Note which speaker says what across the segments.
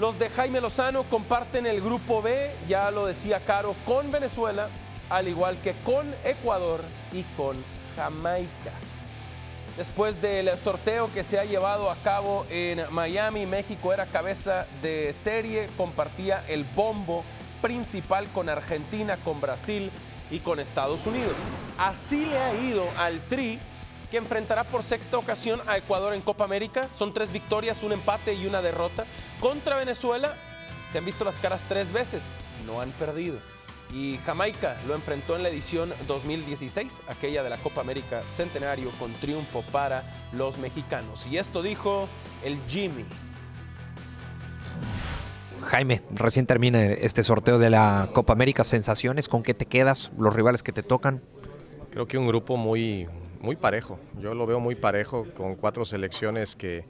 Speaker 1: Los de Jaime Lozano comparten el grupo B, ya lo decía Caro, con Venezuela, al igual que con Ecuador y con Jamaica. Después del sorteo que se ha llevado a cabo en Miami, México era cabeza de serie, compartía el bombo principal con Argentina, con Brasil y con Estados Unidos. Así ha ido al Tri que enfrentará por sexta ocasión a Ecuador en Copa América. Son tres victorias, un empate y una derrota. Contra Venezuela se han visto las caras tres veces, no han perdido. Y Jamaica lo enfrentó en la edición 2016, aquella de la Copa América Centenario, con triunfo para los mexicanos. Y esto dijo el Jimmy
Speaker 2: Jaime, recién termina este sorteo de la Copa América. ¿Sensaciones? ¿Con qué te quedas? ¿Los rivales que te tocan?
Speaker 3: Creo que un grupo muy, muy parejo. Yo lo veo muy parejo con cuatro selecciones que,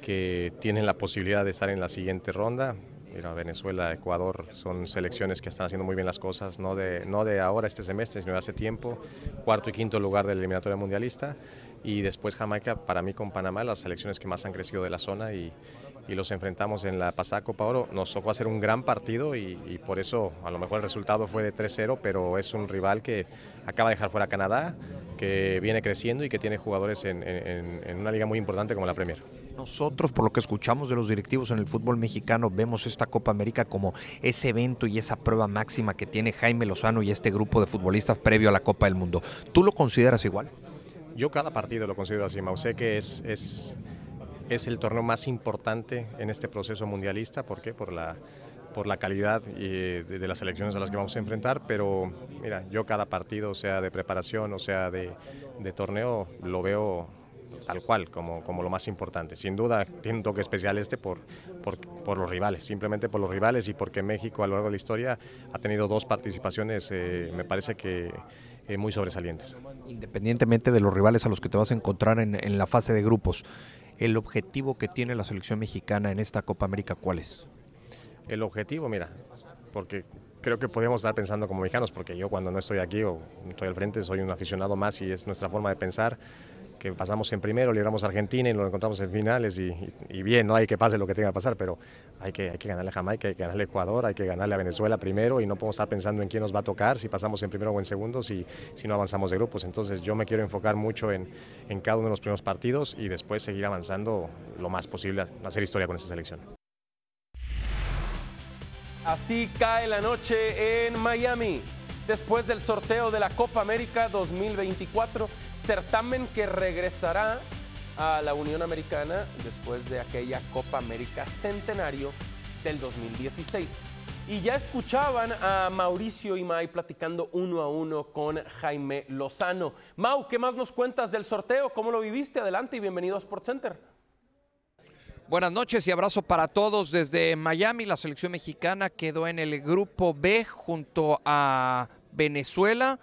Speaker 3: que tienen la posibilidad de estar en la siguiente ronda. Mira, Venezuela, Ecuador son selecciones que están haciendo muy bien las cosas, no de, no de ahora, este semestre, sino de hace tiempo. Cuarto y quinto lugar de la eliminatoria mundialista. Y después Jamaica, para mí con Panamá, las selecciones que más han crecido de la zona y, los enfrentamos en la pasada Copa Oro. Nos tocó hacer un gran partido y, y por eso a lo mejor el resultado fue de 3-0, pero es un rival que acaba de dejar fuera a Canadá, que viene creciendo y que tiene jugadores en, una liga muy importante como la Premier.
Speaker 2: Nosotros, por lo que escuchamos de los directivos en el fútbol mexicano, vemos esta Copa América como ese evento y esa prueba máxima que tiene Jaime Lozano y este grupo de futbolistas previo a la Copa del Mundo. ¿Tú lo consideras igual?
Speaker 3: Yo cada partido lo considero así, Mausé que es, es, es el torneo más importante en este proceso mundialista. ¿Por qué? Por la por la calidad y de, las elecciones a las que vamos a enfrentar, pero mira, yo cada partido, sea de preparación o sea de, torneo, lo veo tal cual, como, como lo más importante. Sin duda, tiene un toque especial este por, por, los rivales, simplemente por los rivales y porque México a lo largo de la historia ha tenido dos participaciones, eh, me parece que eh, muy sobresalientes.
Speaker 2: Independientemente de los rivales a los que te vas a encontrar en, en la fase de grupos, ¿el objetivo que tiene la selección mexicana en esta Copa América cuál es?
Speaker 3: el objetivo, mira, porque creo que podemos estar pensando como mexicanos, porque yo cuando no estoy aquí o estoy al frente soy un aficionado más y es nuestra forma de pensar que pasamos en primero, libramos a Argentina y lo encontramos en finales y, bien, no hay que pase lo que tenga que pasar, pero hay que, ganarle a Jamaica, hay que ganarle a Ecuador, hay que ganarle a Venezuela primero y no podemos estar pensando en quién nos va a tocar, si pasamos en primero o en segundo, si, si no avanzamos de grupos. Entonces yo me quiero enfocar mucho en, en cada uno de los primeros partidos y después seguir avanzando lo más posible, hacer historia con esta selección.
Speaker 1: Así cae la noche en Miami, después del sorteo de la Copa América 2024, certamen que regresará a la Unión Americana después de aquella Copa América Centenario del 2016. Y ya escuchaban a Mauricio y Mai platicando uno a uno con Jaime Lozano. Mau, ¿qué más nos cuentas del sorteo? ¿Cómo lo viviste? Adelante y bienvenido a Center buenas noches y abrazo para
Speaker 2: todos desde Miami. La selección mexicana quedó en el grupo B junto a Venezuela,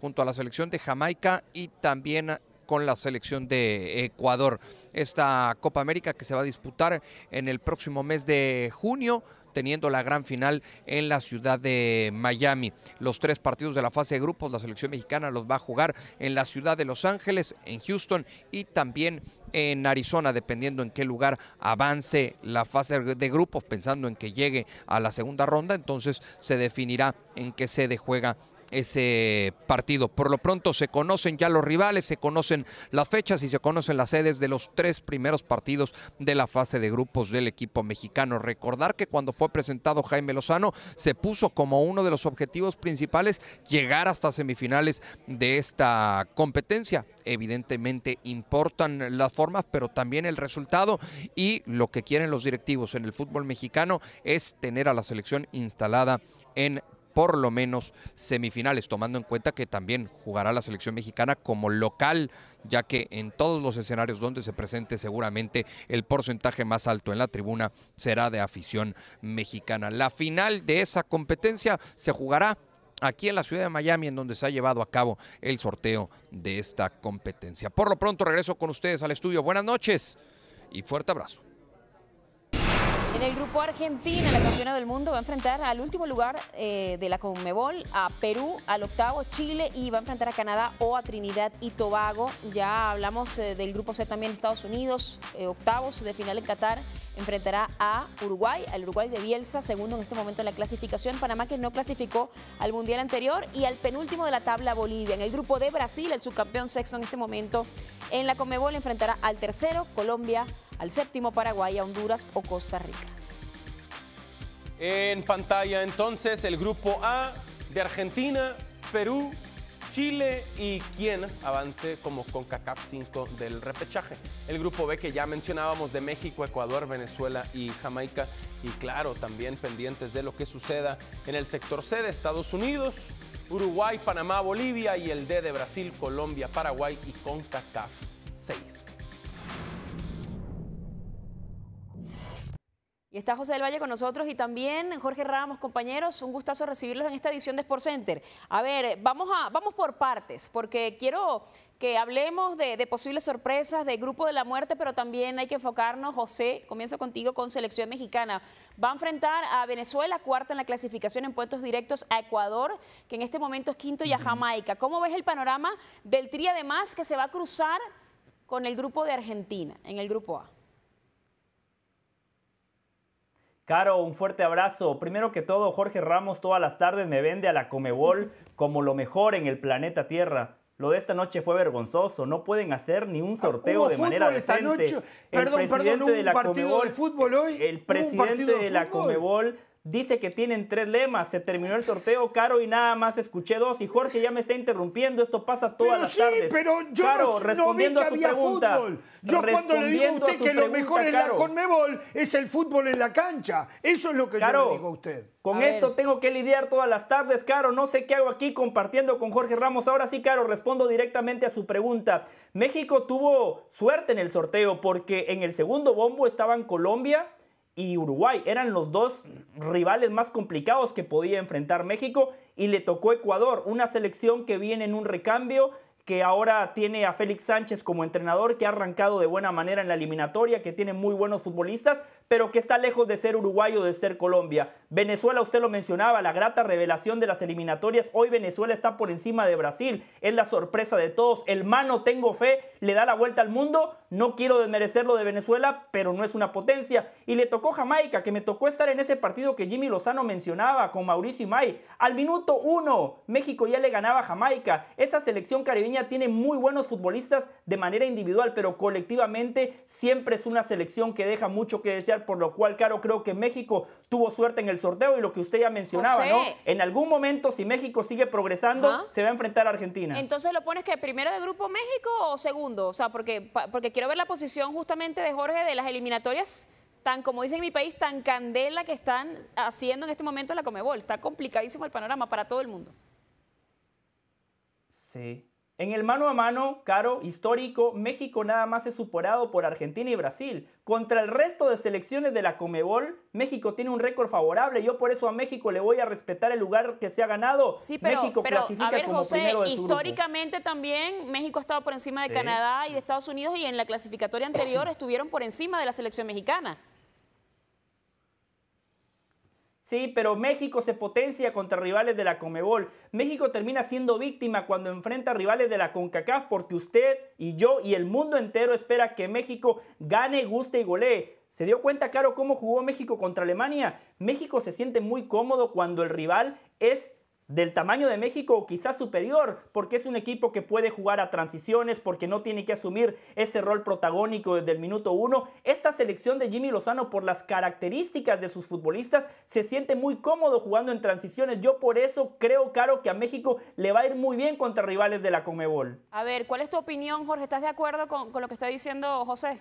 Speaker 2: junto a la selección de Jamaica y también con la selección de Ecuador. Esta Copa América que se va a disputar en el próximo mes de junio teniendo la gran final en la ciudad de Miami. Los tres partidos de la fase de grupos, la selección mexicana los va a jugar en la ciudad de Los Ángeles, en Houston y también en Arizona, dependiendo en qué lugar avance la fase de grupos, pensando en que llegue a la segunda ronda, entonces se definirá en qué sede juega ese partido. Por lo pronto se conocen ya los rivales, se conocen las fechas y se conocen las sedes de los tres primeros partidos de la fase de grupos del equipo mexicano. Recordar que cuando fue presentado Jaime Lozano se puso como uno de los objetivos principales llegar hasta semifinales de esta competencia. Evidentemente importan las formas, pero también el resultado y lo que quieren los directivos en el fútbol mexicano es tener a la selección instalada en por lo menos semifinales, tomando en cuenta que también jugará la selección mexicana como local, ya que en todos los escenarios donde se presente seguramente el porcentaje más alto en la tribuna será de afición mexicana. La final de esa competencia se jugará aquí en la ciudad de Miami, en donde se ha llevado a cabo el sorteo de esta competencia. Por lo pronto regreso con ustedes al estudio. Buenas noches y fuerte abrazo.
Speaker 4: En el grupo Argentina, la campeona del mundo va a enfrentar al último lugar eh, de la Conmebol, a Perú, al octavo Chile y va a enfrentar a Canadá o a Trinidad y Tobago. Ya hablamos eh, del grupo C también Estados Unidos, eh, octavos de final en Qatar enfrentará a Uruguay, al Uruguay de Bielsa, segundo en este momento en la clasificación. Panamá que no clasificó al Mundial anterior y al penúltimo de la tabla Bolivia. En el grupo de Brasil, el subcampeón sexto en este momento en la Comebol enfrentará al tercero Colombia, al séptimo Paraguay, Honduras o Costa Rica.
Speaker 1: En pantalla entonces el grupo A de Argentina, Perú, Chile y quien avance como CONCACAF 5 del repechaje. El grupo B que ya mencionábamos de México, Ecuador, Venezuela y Jamaica. Y claro, también pendientes de lo que suceda en el sector C de Estados Unidos, Uruguay, Panamá, Bolivia y el D de Brasil, Colombia, Paraguay y CONCACAF 6.
Speaker 4: Y está José del Valle con nosotros y también Jorge Ramos, compañeros, un gustazo recibirlos en esta edición de Sport Center. A ver, vamos, a, vamos por partes, porque quiero que hablemos de, posibles sorpresas, del Grupo de la Muerte, pero también hay que enfocarnos, José, comienzo contigo con Selección Mexicana. Va a enfrentar a Venezuela, cuarta en la clasificación en puestos directos, a Ecuador, que en este momento es quinto, y a Jamaica. ¿Cómo ves el panorama del tri además que se va a cruzar con el grupo de Argentina, en el grupo A?
Speaker 5: Caro, un fuerte abrazo. Primero que todo, Jorge Ramos todas las tardes me vende a la Comebol como lo mejor en el planeta Tierra. Lo de esta noche fue vergonzoso. No pueden hacer ni un ah, sorteo de manera decente. el presidente de la Comebol, El presidente de la Comebol Dice que tienen tres lemas. Se terminó el sorteo, Caro, y nada más escuché dos. Y Jorge ya me está interrumpiendo. Esto pasa todas pero las sí, tardes. Pero yo respondiendo a su pregunta, Yo cuando le digo a usted que lo mejor es la
Speaker 6: Conmebol es el fútbol en
Speaker 5: la cancha. Eso es lo que yo le digo a usted. Con esto tengo que lidiar todas las tardes, Caro. No sé qué hago aquí compartiendo con Jorge Ramos. Ahora sí, Caro, respondo directamente a su pregunta. México tuvo suerte en el sorteo porque en el segundo bombo estaban Colombia y Uruguay. Eran los dos rivales más complicados que podía enfrentar México y le tocó Ecuador, una selección que viene en un recambio, que ahora tiene a Félix Sánchez como entrenador, que ha arrancado de buena manera en la eliminatoria, que tiene muy buenos futbolistas, pero que está lejos de ser uruguayo, de ser Colombia. Venezuela, usted lo mencionaba, la grata revelación de las eliminatorias. Hoy Venezuela está por encima de Brasil, es la sorpresa de todos. El mano, tengo fe, le da la vuelta al mundo. No quiero desmerecerlo de Venezuela, pero no es una potencia. Y le tocó Jamaica, que me tocó estar en ese partido que Jimmy Lozano mencionaba con Mauricio May. Al minuto uno, México ya le ganaba a Jamaica. Esa selección caribeña tiene muy buenos futbolistas de manera individual, pero colectivamente siempre es una selección que deja mucho que desear, por lo cual, claro creo que México tuvo suerte en el sorteo y lo que usted ya mencionaba, ¿no? En algún momento, si México sigue progresando, se va a enfrentar a Argentina.
Speaker 4: Entonces lo pones que primero de grupo México o segundo, o sea, porque, porque quiero ver la posición justamente de Jorge de las eliminatorias tan, como dicen en mi país, tan candela que están haciendo en este momento la Comebol. Está complicadísimo el panorama para todo el mundo.
Speaker 5: Sí, en el mano a mano, caro, histórico, México nada más es superado por Argentina y Brasil. Contra el resto de selecciones de la Comebol, México tiene un récord favorable. Yo por eso a México le voy a respetar el lugar que se ha ganado. Sí, pero, México a ver, José, históricamente
Speaker 4: también México ha estado por encima de Canadá y de Estados Unidos y en la clasificatoria anterior estuvieron por encima de la selección mexicana.
Speaker 5: Sí, pero México se potencia contra rivales de la Comebol. México termina siendo víctima cuando enfrenta rivales de la CONCACAF porque usted y yo y el mundo entero espera que México gane, guste y golee. ¿Se dio cuenta, Caro, cómo jugó México contra Alemania? México se siente muy cómodo cuando el rival es del tamaño de México o quizás superior, porque es un equipo que puede jugar a transiciones, porque no tiene que asumir ese rol protagónico desde el minuto uno. Esta selección de Jimmy Lozano, por las características de sus futbolistas, se siente muy cómodo jugando en transiciones. Yo por eso creo, Caro, que a México le va a ir muy bien contra rivales de la Comebol.
Speaker 4: A ver, ¿cuál es tu opinión, Jorge? ¿Estás de acuerdo con, con lo que está diciendo José?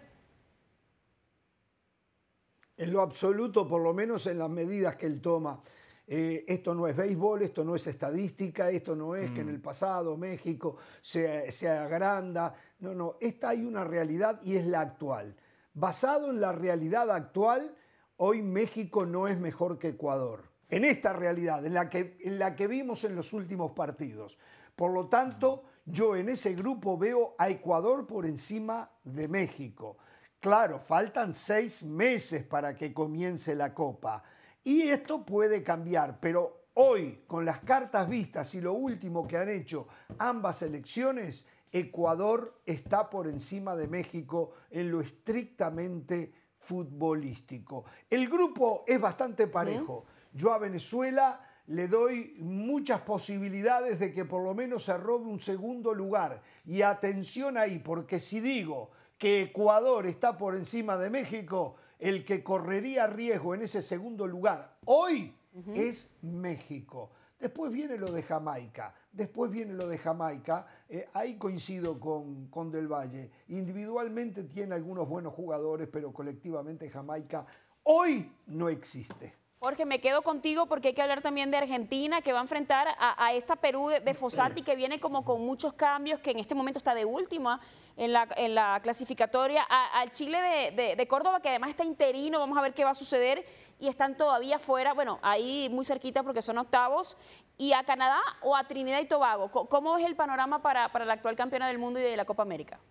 Speaker 5: En lo
Speaker 6: absoluto, por lo menos en las medidas que él toma. Eh, esto no es béisbol, esto no es estadística, esto no es que en el mm. pasado México se, agranda. No, no, esta hay una realidad y es la actual. Basado en la realidad actual, hoy México no es mejor que Ecuador. En esta realidad, en la que, en la que vimos en los últimos partidos. Por lo tanto, yo en ese grupo veo a Ecuador por encima de México. Claro, faltan seis meses para que comience la Copa. Y esto puede cambiar, pero hoy, con las cartas vistas y lo último que han hecho ambas elecciones, Ecuador está por encima de México en lo estrictamente futbolístico. El grupo es bastante parejo. Yo a Venezuela le doy muchas posibilidades de que por lo menos se robe un segundo lugar. Y atención ahí, porque si digo que Ecuador está por encima de México, el que correría riesgo en ese segundo lugar hoy es México. Después viene lo de Jamaica, después viene lo de Jamaica, eh, ahí coincido con, con Del Valle, individualmente tiene algunos buenos jugadores, pero colectivamente Jamaica hoy no existe.
Speaker 4: Jorge, me quedo contigo porque hay que hablar también de Argentina, que va a enfrentar a, esta Perú de, Fosati, que viene como con muchos cambios, que en este momento está de última en la, clasificatoria, al Chile de, Córdoba, que además está interino, vamos a ver qué va a suceder, y están todavía fuera, bueno, ahí muy cerquita porque son octavos, y a Canadá o a Trinidad y Tobago. ¿Cómo es el panorama para, para la actual campeona del mundo y de la Copa América?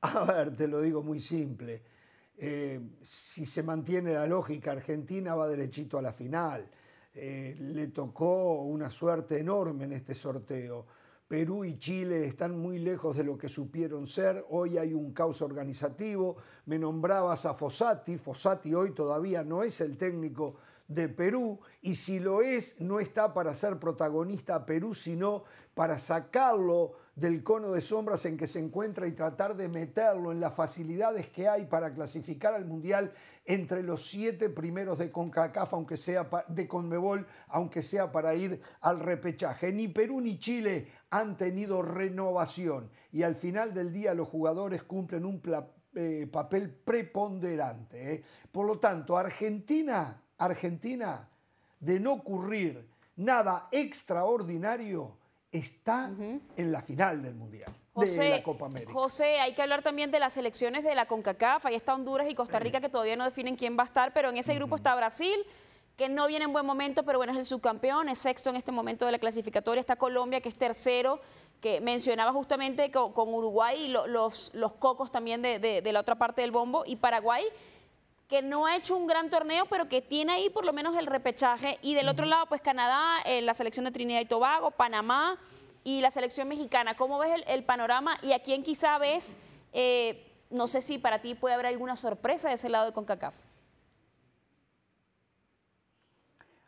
Speaker 6: A ver, te lo digo muy simple eh, si se mantiene la lógica, Argentina va derechito a la final. Eh, le tocó una suerte enorme en este sorteo. Perú y Chile están muy lejos de lo que supieron ser. Hoy hay un caos organizativo. Me nombrabas a Fossati. Fossati hoy todavía no es el técnico de Perú y si lo es, no está para ser protagonista a Perú, sino para sacarlo del cono de sombras en que se encuentra y tratar de meterlo en las facilidades que hay para clasificar al Mundial entre los siete primeros de CONCACAF, aunque sea de CONMEBOL, aunque sea para ir al repechaje. Ni Perú ni Chile han tenido renovación y al final del día los jugadores cumplen un eh, papel preponderante. ¿eh? Por lo tanto, Argentina, Argentina, de no ocurrir nada extraordinario, está en la final del Mundial. José, de la Copa América.
Speaker 4: José, hay que hablar también de las elecciones de la CONCACAF. Ahí está Honduras y Costa Rica, que todavía no definen quién va a estar, pero en ese grupo está Brasil, que no viene en buen momento, pero bueno, es el subcampeón, es sexto en este momento de la clasificatoria. Está Colombia, que es tercero, que mencionaba justamente con, Uruguay y los, los, cocos también de la otra parte del bombo. Y Paraguay, que no ha hecho un gran torneo, pero que tiene ahí por lo menos el repechaje. Y del otro lado, pues Canadá, eh, la selección de Trinidad y Tobago, Panamá y la selección mexicana. ¿Cómo ves el, panorama y a quién quizá ves? Eh, no sé si para ti puede haber alguna sorpresa de ese lado de CONCACAF.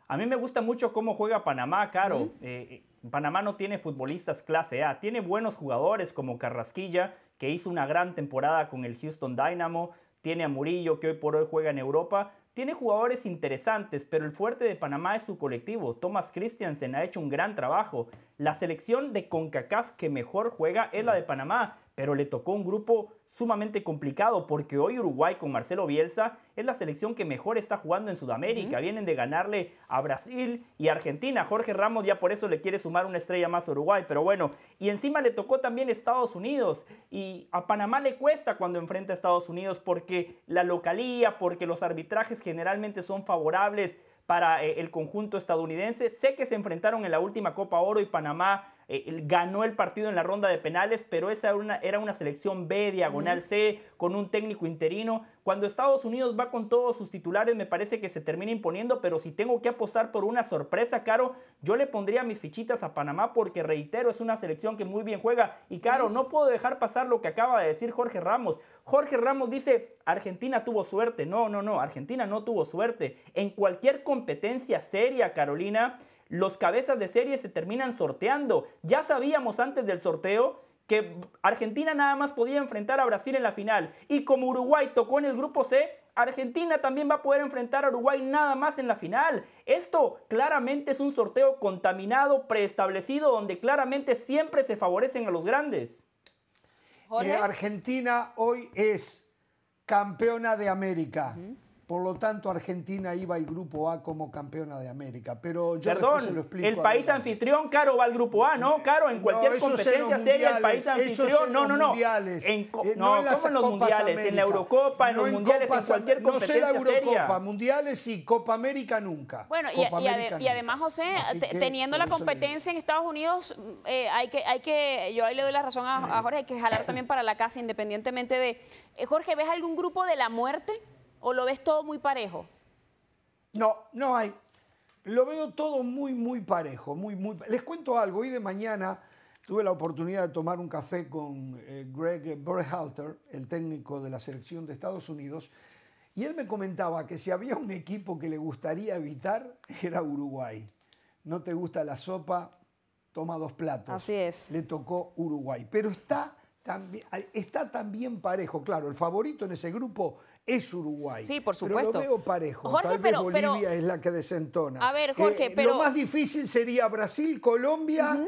Speaker 5: A mí me gusta mucho cómo juega Panamá, Caro. Eh, Panamá no tiene futbolistas clase A, tiene buenos jugadores como Carrasquilla, que hizo una gran temporada con el Houston Dynamo, tiene a Murillo, que hoy por hoy juega en Europa. Tiene jugadores interesantes, pero el fuerte de Panamá es su colectivo. Thomas Christiansen ha hecho un gran trabajo. La selección de CONCACAF que mejor juega es la de Panamá pero le tocó un grupo sumamente complicado porque hoy Uruguay con Marcelo Bielsa es la selección que mejor está jugando en Sudamérica. Vienen de ganarle a Brasil y Argentina. Jorge Ramos ya por eso le quiere sumar una estrella más a Uruguay, pero bueno. Y encima le tocó también Estados Unidos y a Panamá le cuesta cuando enfrenta a Estados Unidos porque la localía, porque los arbitrajes generalmente son favorables para eh, el conjunto estadounidense. Sé que se enfrentaron en la última Copa Oro y Panamá eh, ganó el partido en la ronda de penales, pero esa era una selección B, diagonal C, con un técnico interino. Cuando Estados Unidos va con todos sus titulares, me parece que se termina imponiendo, pero si tengo que apostar por una sorpresa, Caro, yo le pondría mis fichitas a Panamá porque, reitero, es una selección que muy bien juega. Y, Caro, no puedo dejar pasar lo que acaba de decir Jorge Ramos. Jorge Ramos dice, Argentina tuvo suerte. No, no, no, Argentina no tuvo suerte. En cualquier competencia seria, Carolina, los cabezas de serie se terminan sorteando. Ya sabíamos antes del sorteo que Argentina nada más podía enfrentar a Brasil en la final. Y como Uruguay tocó en el grupo C, Argentina también va a poder enfrentar a Uruguay nada más en la final. Esto claramente es un sorteo contaminado, preestablecido, donde claramente siempre se favorecen a los grandes.
Speaker 6: que Argentina hoy es campeona de América. Por lo tanto, Argentina iba al grupo A como campeona de América. Pero yo lo explico el país
Speaker 5: anfitrión, Caro, va al grupo A, ¿no? Caro, en cualquier competencia seria, el país anfitrión. No, eh, no, no.
Speaker 6: En, no, no ¿cómo en los mundiales? En la Eurocopa, en los mundiales, en cualquier competencia. No sé la Eurocopa, mundiales sí, Copa América nunca. Bueno, y, además,
Speaker 4: José, teniendo la competencia en Estados Unidos, mm, eh, hay, que, hay que, yo ahí le doy la razón a, Jorge, hay que jalar también para la casa, independientemente de. Eh, Jorge, ¿ves algún grupo de la muerte? ¿O lo ves todo muy parejo?
Speaker 6: No, no hay. Lo veo todo muy, muy parejo. Muy, muy... Les cuento algo. Hoy de mañana tuve la oportunidad de tomar un café con eh, Greg Berhalter, el técnico de la selección de Estados Unidos, y él me comentaba que si había un equipo que le gustaría evitar, era Uruguay. No te gusta la sopa, toma dos platos. Así es. Le tocó Uruguay. Pero está también, está también parejo. Claro, el favorito en ese grupo es Uruguay. Sí, por supuesto. Pero lo veo parejo. Tal vez Bolivia es la que desentona. A ver, Jorge, eh, pero... Lo más difícil sería Brasil, Colombia...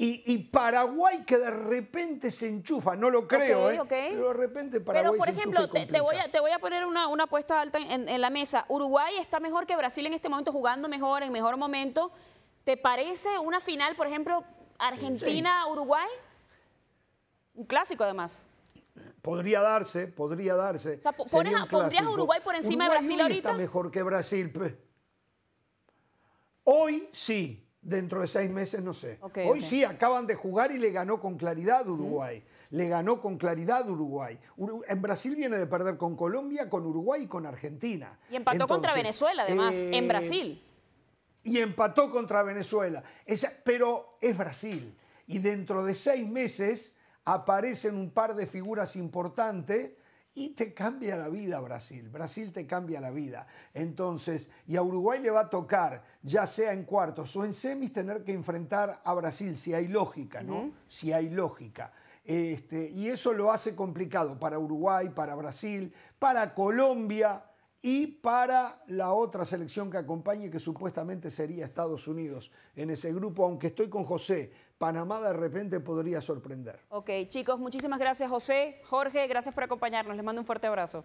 Speaker 6: Y, Paraguay que de repente se enchufa, no lo creo, ¿eh? pero de repente Paraguay Pero, por ejemplo, te,
Speaker 4: voy a, poner una, apuesta alta en, la mesa. Uruguay está mejor que Brasil en este momento, jugando mejor, en mejor momento. ¿Te parece una final, por ejemplo, Argentina-Uruguay? Un clásico, además.
Speaker 6: Podría darse, podría darse. O sea, pones, ¿Pondrías a Uruguay por encima de Brasil ahorita? está mejor que Brasil. Hoy sí, dentro de seis meses no sé. Hoy sí, acaban de jugar y le ganó con claridad Uruguay. Le ganó con claridad Uruguay. en Brasil viene de perder con Colombia, con Uruguay y con Argentina. Y empató contra Venezuela, además, en eh, Brasil. Y empató contra Venezuela. pero es Brasil. Y dentro de seis meses aparecen un par de figuras importantes y te cambia la vida Brasil. Brasil te cambia la vida. Entonces, y a Uruguay le va a tocar, ya sea en cuartos o en semis, tener que enfrentar a Brasil, si hay lógica, ¿no? Si hay lógica. Este, y eso lo hace complicado para Uruguay, para Brasil, para Colombia y para la otra selección que acompañe, que supuestamente sería Estados Unidos en ese grupo, aunque estoy con José, Panamá de repente podría sorprender.
Speaker 4: Ok, chicos, muchísimas gracias José, Jorge, gracias por acompañarnos. Les mando un fuerte abrazo.